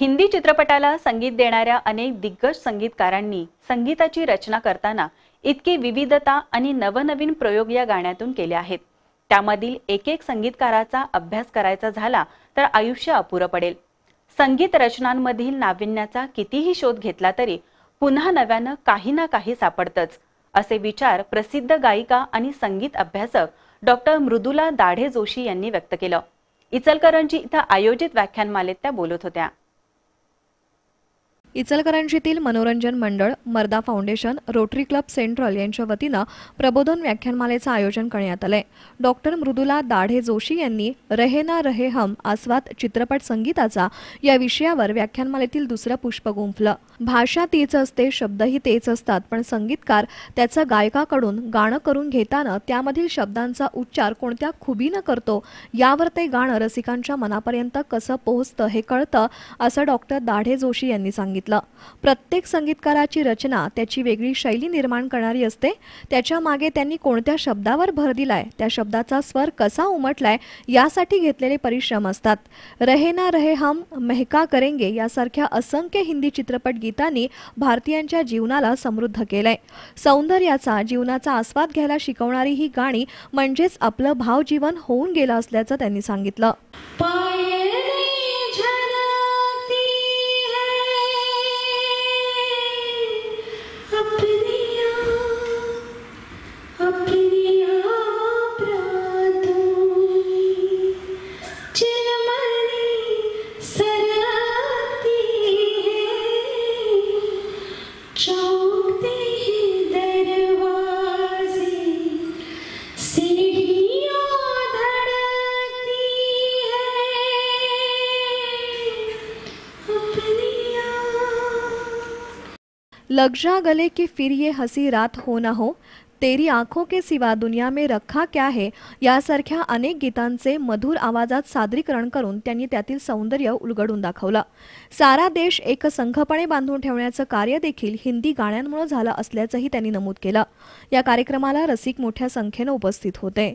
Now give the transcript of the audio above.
हिंदी चित्रपटाला संगीत देणाऱ्या अनेक दिग्गज संगीतकारांनी संगीताची रचना करताना इतकी विविधता आणि नवनवीन प्रयोग या गाण्यातून केले आहेत त्यामधील एक एक संगीतकाराचा अभ्यास करायचा झाला तर आयुष्य अपुरं पडेल संगीत रचनांमधील नाविन्याचा कितीही शोध घेतला तरी पुन्हा नव्यानं काही ना काही सापडतंच असे विचार प्रसिद्ध गायिका आणि संगीत अभ्यासक डॉक्टर मृदुला दाढे जोशी यांनी व्यक्त केलं इचलकरंजी इथं आयोजित व्याख्यानमालेत त्या बोलत होत्या इचलकरंजीतील मनोरंजन मंडळ मर्दा फाउंडेशन रोटरी क्लब सेंट्रल यांच्या वतीनं प्रबोधन व्याख्यानमालेचं आयोजन करण्यात आलंय डॉक्टर मृदुला दाढे जोशी यांनी रहे ना रहे हम आस्वाद चित्रपट संगीताचा या विषयावर व्याख्यानमालेतील दुसरं पुष्प गुंफलं भाषा तीच असते शब्दही तेच असतात पण संगीतकार त्याचं गायकाकडून गाणं करून घेताना त्यामधील शब्दांचा उच्चार कोणत्या खुबीनं करतो यावर ते गाणं रसिकांच्या मनापर्यंत कसं पोहोचतं हे कळतं असं डॉक्टर दाढे जोशी यांनी सांगितलं सांगितलं प्रत्येक संगीतकाराची रचना त्याची वेगळी शैली निर्माण करणारी असते त्याच्या मागे त्यांनी कोणत्या शब्दावर भर दिलाय त्या शब्दाचा स्वर कसा उमटलाय यासाठी घेतलेले परिश्रम असतात रहे ना रहे हम मेहका करेंगे यासारख्या असंख्य हिंदी चित्रपट गीतांनी भारतीयांच्या जीवनाला समृद्ध केलंय सौंदर्याचा जीवनाचा आस्वाद घ्यायला शिकवणारी ही गाणी म्हणजेच आपलं भावजीवन होऊन गेलं असल्याचं त्यांनी सांगितलं लग गले की फिर ये हसी रात हो ना हो तेरी आंखों के सिवा दुनिया में रखा क्या है यासारख्या अनेक गीतांचे मधुर आवाजात सादरीकरण करून त्यांनी त्यातील सौंदर्य उलगडून दाखवलं सारा देश एक संघपणे बांधून ठेवण्याचं कार्य देखील हिंदी गाण्यांमुळे झालं असल्याचंही त्यांनी नमूद केलं या कार्यक्रमाला रसिक मोठ्या संख्येनं उपस्थित होते